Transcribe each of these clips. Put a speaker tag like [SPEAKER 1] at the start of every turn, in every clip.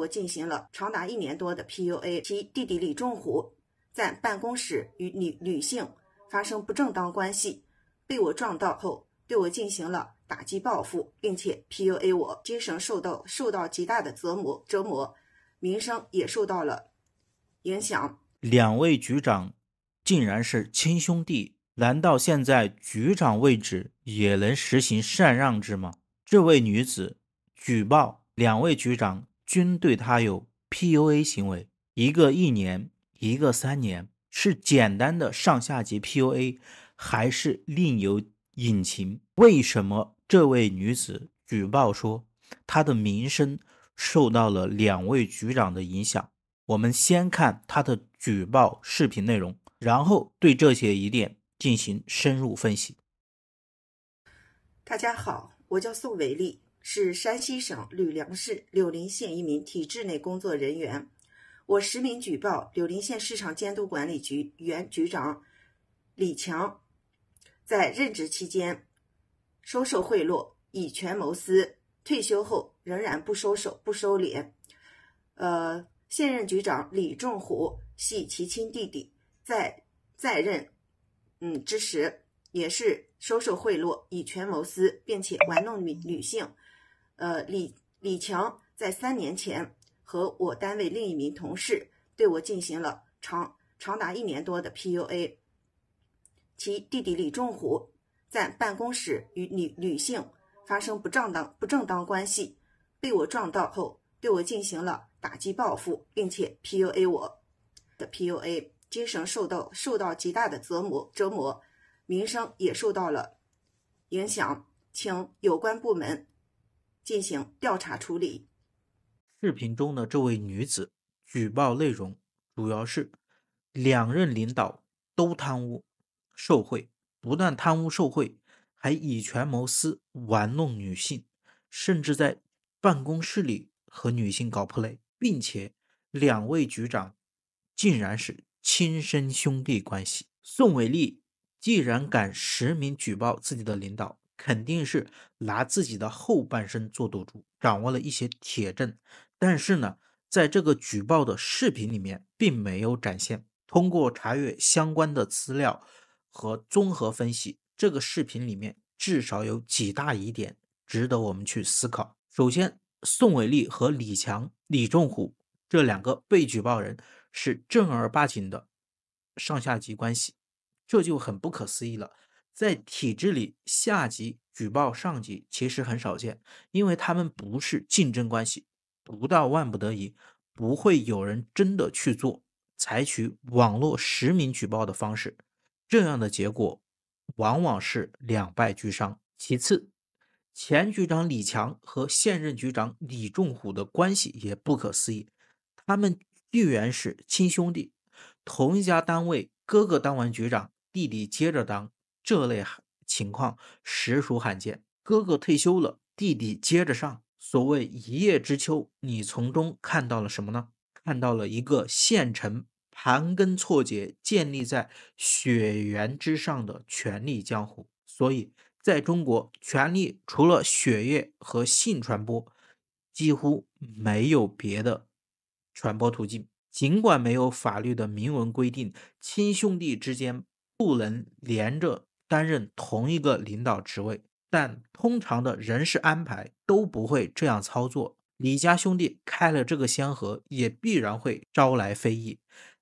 [SPEAKER 1] 我进行了长达一年多的 PUA，其弟弟李仲虎在办公室与女女性发生不正当关系，被我撞到后，对我进行了打击报复，并且 PUA 我，精神受到受到极大的折磨折磨，名声也受到了影响。
[SPEAKER 2] 两位局长竟然是亲兄弟，难道现在局长位置也能实行禅让制吗？这位女子举报两位局长。均对他有 PUA 行为，一个一年，一个三年，是简单的上下级 PUA，还是另有隐情？为什么这位女子举报说她的名声受到了两位局长的影响？我们先看她的举报视频内容，然后对这些疑点进行深入分析。
[SPEAKER 1] 大家好，我叫宋维丽。是山西省吕梁市柳林县一名体制内工作人员，我实名举报柳林县市场监督管理局原局长李强，在任职期间收受贿赂，以权谋私，退休后仍然不收手不收敛。呃，现任局长李仲虎系其亲弟弟，在在任嗯之时也是收受贿赂，以权谋私，并且玩弄女女性。呃，李李强在三年前和我单位另一名同事对我进行了长长达一年多的 PUA。其弟弟李仲虎在办公室与女女性发生不正当不正当关系，被我撞到后，对我进行了打击报复，并且 PUA 我，的 PUA 精神受到受到极大的折磨折磨，名声也受到了影响，请有关部门。进行调查处理。视
[SPEAKER 2] 频中的这位女子举报内容主要是两任领导都贪污受贿，不但贪污受贿，还以权谋私，玩弄女性，甚至在办公室里和女性搞破 y 并且两位局长竟然是亲生兄弟关系。宋伟丽既然敢实名举报自己的领导。肯定是拿自己的后半生做赌注，掌握了一些铁证，但是呢，在这个举报的视频里面并没有展现。通过查阅相关的资料和综合分析，这个视频里面至少有几大疑点值得我们去思考。首先，宋伟丽和李强、李仲虎这两个被举报人是正儿八经的上下级关系，这就很不可思议了。在体制里，下级举报上级其实很少见，因为他们不是竞争关系，不到万不得已，不会有人真的去做。采取网络实名举报的方式，这样的结果往往是两败俱伤。其次，前局长李强和现任局长李仲虎的关系也不可思议，他们居然是亲兄弟，同一家单位，哥哥当完局长，弟弟接着当。这类情况实属罕见。哥哥退休了，弟弟接着上。所谓一叶知秋，你从中看到了什么呢？看到了一个县城盘根错节、建立在血缘之上的权力江湖。所以，在中国，权力除了血液和性传播，几乎没有别的传播途径。尽管没有法律的明文规定，亲兄弟之间不能连着。担任同一个领导职位，但通常的人事安排都不会这样操作。李家兄弟开了这个先河，也必然会招来非议。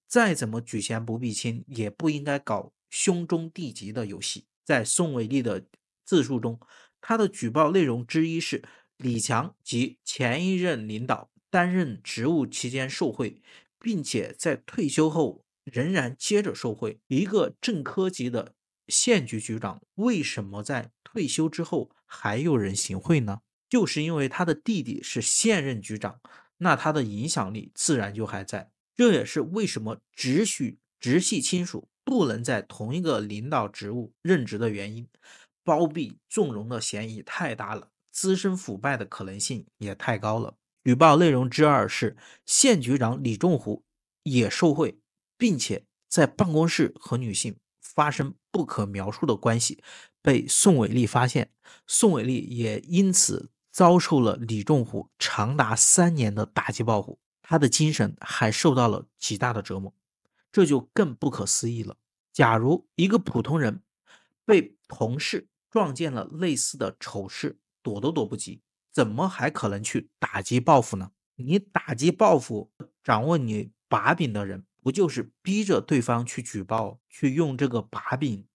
[SPEAKER 2] 再怎么举贤不避亲，也不应该搞兄终弟及的游戏。在宋伟利的自述中，他的举报内容之一是李强及前一任领导担任职务期间受贿，并且在退休后仍然接着受贿。一个正科级的。县局局长为什么在退休之后还有人行贿呢？就是因为他的弟弟是现任局长，那他的影响力自然就还在。这也是为什么只许直系亲属不能在同一个领导职务任职的原因，包庇纵容的嫌疑太大了，滋生腐败的可能性也太高了。举报内容之二是，县局长李仲虎也受贿，并且在办公室和女性发生。不可描述的关系被宋伟丽发现，宋伟丽也因此遭受了李仲虎长达三年的打击报复，他的精神还受到了极大的折磨，这就更不可思议了。假如一个普通人被同事撞见了类似的丑事，躲都躲不及，怎么还可能去打击报复呢？你打击报复掌握你把柄的人。不就是逼着对方去举报，去用这个把柄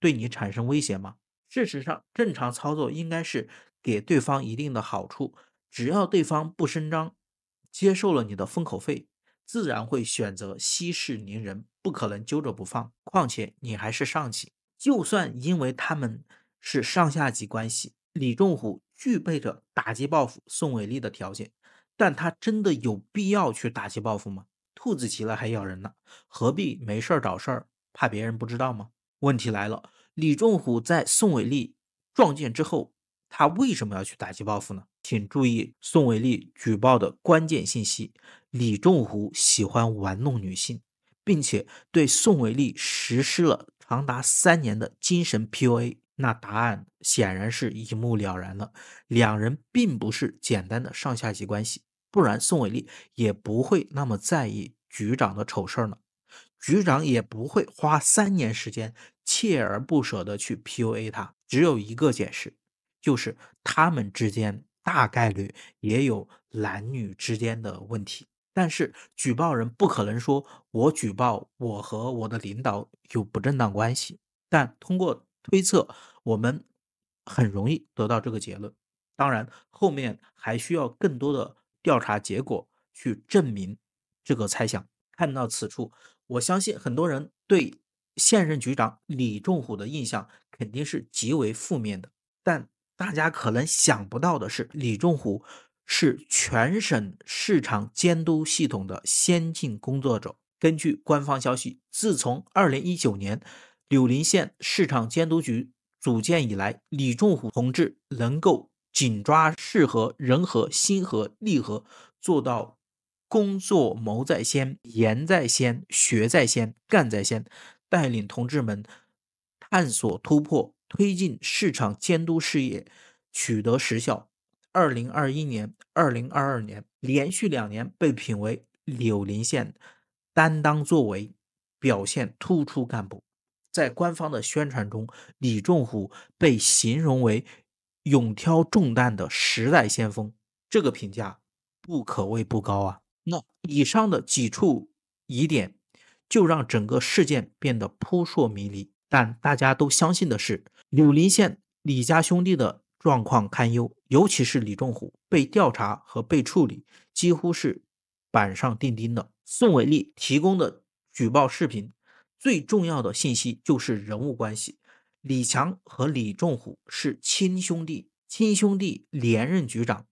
[SPEAKER 2] 对你产生威胁吗？事实上，正常操作应该是给对方一定的好处，只要对方不声张，接受了你的封口费，自然会选择息事宁人，不可能揪着不放。况且你还是上级，就算因为他们是上下级关系，李仲虎具备着打击报复宋伟丽的条件，但他真的有必要去打击报复吗？兔子急了还咬人呢，何必没事找事儿？怕别人不知道吗？问题来了，李仲虎在宋伟丽撞见之后，他为什么要去打击报复呢？请注意宋伟丽举报的关键信息：李仲虎喜欢玩弄女性，并且对宋伟丽实施了长达三年的精神 P u A。那答案显然是一目了然了。两人并不是简单的上下级关系，不然宋伟丽也不会那么在意。局长的丑事儿呢？局长也不会花三年时间锲而不舍的去 PUA 他，只有一个解释，就是他们之间大概率也有男女之间的问题。但是举报人不可能说我举报我和我的领导有不正当关系，但通过推测，我们很容易得到这个结论。当然，后面还需要更多的调查结果去证明。这个猜想，看到此处，我相信很多人对现任局长李仲虎的印象肯定是极为负面的。但大家可能想不到的是，李仲虎是全省市场监督系统的先进工作者。根据官方消息，自从2019年柳林县市场监督局组建以来，李仲虎同志能够紧抓市和人和心和力和，做到。工作谋在先，言在先，学在先，干在先，带领同志们探索突破，推进市场监督事业取得实效。二零二一年、二零二二年连续两年被评为柳林县担当作为表现突出干部。在官方的宣传中，李仲虎被形容为勇挑重担的时代先锋，这个评价不可谓不高啊。那以上的几处疑点，就让整个事件变得扑朔迷离。但大家都相信的是，柳林县李家兄弟的状况堪忧，尤其是李仲虎被调查和被处理，几乎是板上钉钉的。宋伟丽提供的举报视频，最重要的信息就是人物关系：李强和李仲虎是亲兄弟，亲兄弟连任局长。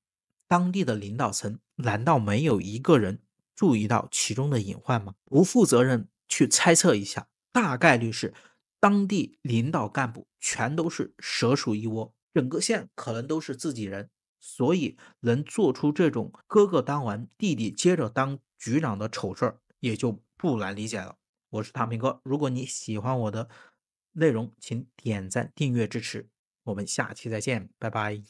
[SPEAKER 2] 当地的领导层难道没有一个人注意到其中的隐患吗？不负责任去猜测一下，大概率是当地领导干部全都是蛇鼠一窝，整个县可能都是自己人，所以能做出这种哥哥当完，弟弟接着当局长的丑事儿，也就不难理解了。我是大明哥，如果你喜欢我的内容，请点赞、订阅支持。我们下期再见，拜拜。